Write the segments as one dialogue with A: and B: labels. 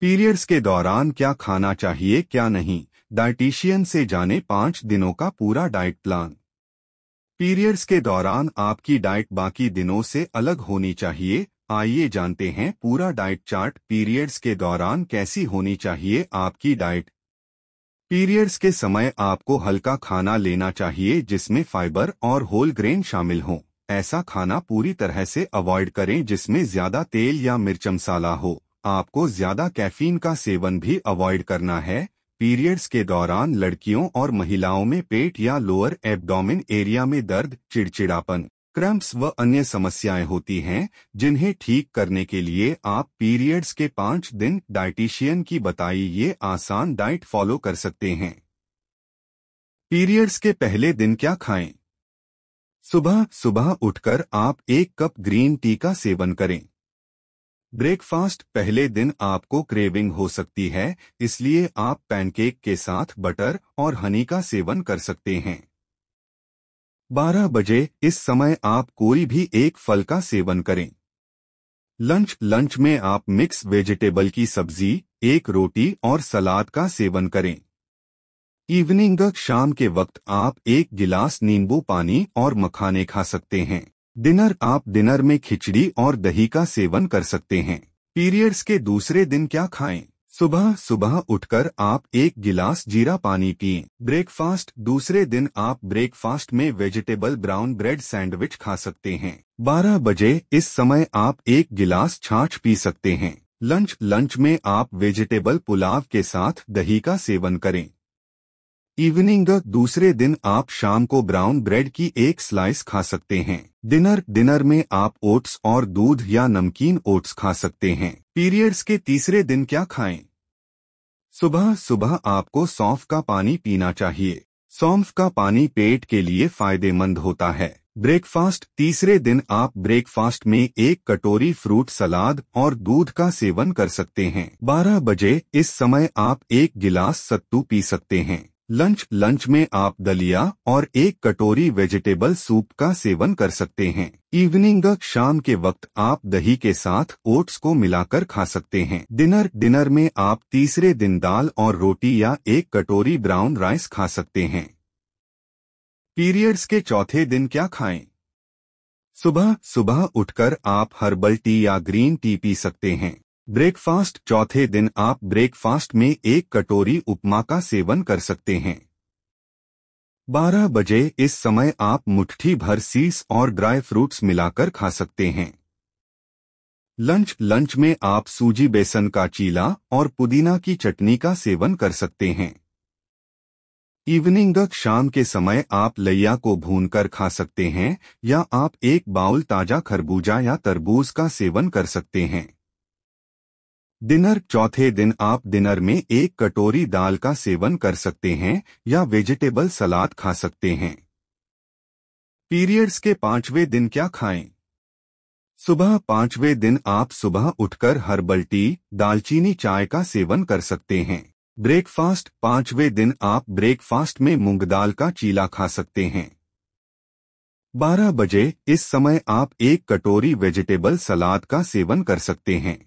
A: Periods के दौरान क्या खाना चाहिए क्या नहीं डायटिशियन से जाने पाँच दिनों का पूरा डाइट प्लान पीरियड्स के दौरान आपकी डाइट बाकी दिनों से अलग होनी चाहिए आइए जानते हैं पूरा डाइट चार्ट पीरियड्स के दौरान कैसी होनी चाहिए आपकी डाइट पीरियड्स के समय आपको हल्का खाना लेना चाहिए जिसमें फाइबर और होल ग्रेन शामिल हों ऐसा खाना पूरी तरह से अवॉइड करें जिसमें ज्यादा तेल या मिर्च मसाला हो आपको ज्यादा कैफीन का सेवन भी अवॉइड करना है पीरियड्स के दौरान लड़कियों और महिलाओं में पेट या लोअर एब्डोमिन एरिया में दर्द चिड़चिड़ापन क्रम्प्स व अन्य समस्याएं होती हैं जिन्हें ठीक करने के लिए आप पीरियड्स के पाँच दिन डाइटिशियन की बताई ये आसान डाइट फॉलो कर सकते हैं पीरियड्स के पहले दिन क्या खाएं? सुबह सुबह उठकर आप एक कप ग्रीन टी का सेवन करें ब्रेकफास्ट पहले दिन आपको क्रेविंग हो सकती है इसलिए आप पैनकेक के साथ बटर और हनी का सेवन कर सकते हैं 12 बजे इस समय आप कोई भी एक फल का सेवन करें लंच लंच में आप मिक्स वेजिटेबल की सब्जी एक रोटी और सलाद का सेवन करें इवनिंग शाम के वक्त आप एक गिलास नींबू पानी और मखाने खा सकते हैं डिनर आप डिनर में खिचड़ी और दही का सेवन कर सकते हैं पीरियड्स के दूसरे दिन क्या खाएं सुबह सुबह उठकर आप एक गिलास जीरा पानी पिए ब्रेकफास्ट दूसरे दिन आप ब्रेकफास्ट में वेजिटेबल ब्राउन ब्रेड सैंडविच खा सकते हैं 12 बजे इस समय आप एक गिलास छाछ पी सकते हैं लंच लंच में आप वेजिटेबल पुलाव के साथ दही का सेवन करें इवनिंग दूसरे दिन आप शाम को ब्राउन ब्रेड की एक स्लाइस खा सकते हैं डिनर डिनर में आप ओट्स और दूध या नमकीन ओट्स खा सकते हैं पीरियड्स के तीसरे दिन क्या खाएं सुबह सुबह आपको सौंफ का पानी पीना चाहिए सौंफ का पानी पेट के लिए फायदेमंद होता है ब्रेकफास्ट तीसरे दिन आप ब्रेकफास्ट में एक कटोरी फ्रूट सलाद और दूध का सेवन कर सकते हैं 12 बजे इस समय आप एक गिलास सत्तू पी सकते हैं लंच लंच में आप दलिया और एक कटोरी वेजिटेबल सूप का सेवन कर सकते हैं इवनिंग शाम के वक्त आप दही के साथ ओट्स को मिलाकर खा सकते हैं डिनर डिनर में आप तीसरे दिन दाल और रोटी या एक कटोरी ब्राउन राइस खा सकते हैं पीरियड्स के चौथे दिन क्या खाएं सुबह सुबह उठकर आप हर्बल टी या ग्रीन टी पी सकते हैं ब्रेकफास्ट चौथे दिन आप ब्रेकफास्ट में एक कटोरी उपमा का सेवन कर सकते हैं 12 बजे इस समय आप मुट्ठी भर सीस और ड्राई फ्रूट्स मिलाकर खा सकते हैं लंच लंच में आप सूजी बेसन का चीला और पुदीना की चटनी का सेवन कर सकते हैं इवनिंग तक शाम के समय आप लैया को भूनकर खा सकते हैं या आप एक बाउल ताजा खरबूजा या तरबूज का सेवन कर सकते हैं डिनर चौथे दिन आप डिनर में एक कटोरी दाल का सेवन कर सकते हैं या वेजिटेबल सलाद खा सकते हैं पीरियड्स के पांचवें दिन क्या खाएं? सुबह पांचवें दिन आप सुबह उठकर हर्बल टी दालचीनी चाय का सेवन कर सकते हैं ब्रेकफास्ट पांचवें दिन आप ब्रेकफास्ट में मूंग दाल का चीला खा सकते हैं बारह बजे इस समय आप एक कटोरी वेजिटेबल सलाद का सेवन कर सकते हैं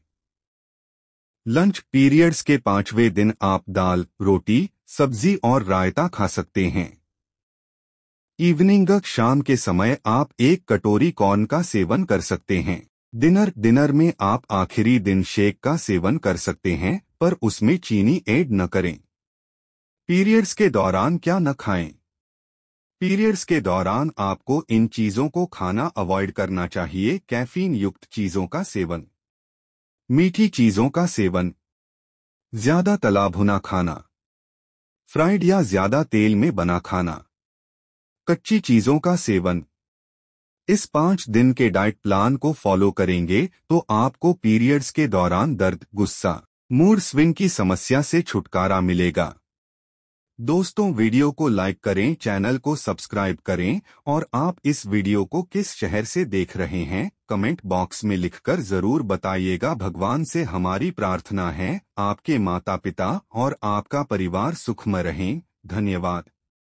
A: लंच पीरियड्स के पांचवें दिन आप दाल रोटी सब्जी और रायता खा सकते हैं इवनिंग शाम के समय आप एक कटोरी कॉर्न का सेवन कर सकते हैं डिनर डिनर में आप आखिरी दिन शेक का सेवन कर सकते हैं पर उसमें चीनी ऐड न करें पीरियड्स के दौरान क्या न खाएं पीरियड्स के दौरान आपको इन चीजों को खाना अवॉइड करना चाहिए कैफीन युक्त चीजों का सेवन मीठी चीजों का सेवन ज्यादा तलाभुना खाना फ्राइड या ज्यादा तेल में बना खाना कच्ची चीजों का सेवन इस पांच दिन के डाइट प्लान को फॉलो करेंगे तो आपको पीरियड्स के दौरान दर्द गुस्सा मूड स्विंग की समस्या से छुटकारा मिलेगा दोस्तों वीडियो को लाइक करें चैनल को सब्सक्राइब करें और आप इस वीडियो को किस शहर से देख रहे हैं कमेंट बॉक्स में लिखकर जरूर बताइएगा भगवान से हमारी प्रार्थना है आपके माता पिता और आपका परिवार सुखमय रहें धन्यवाद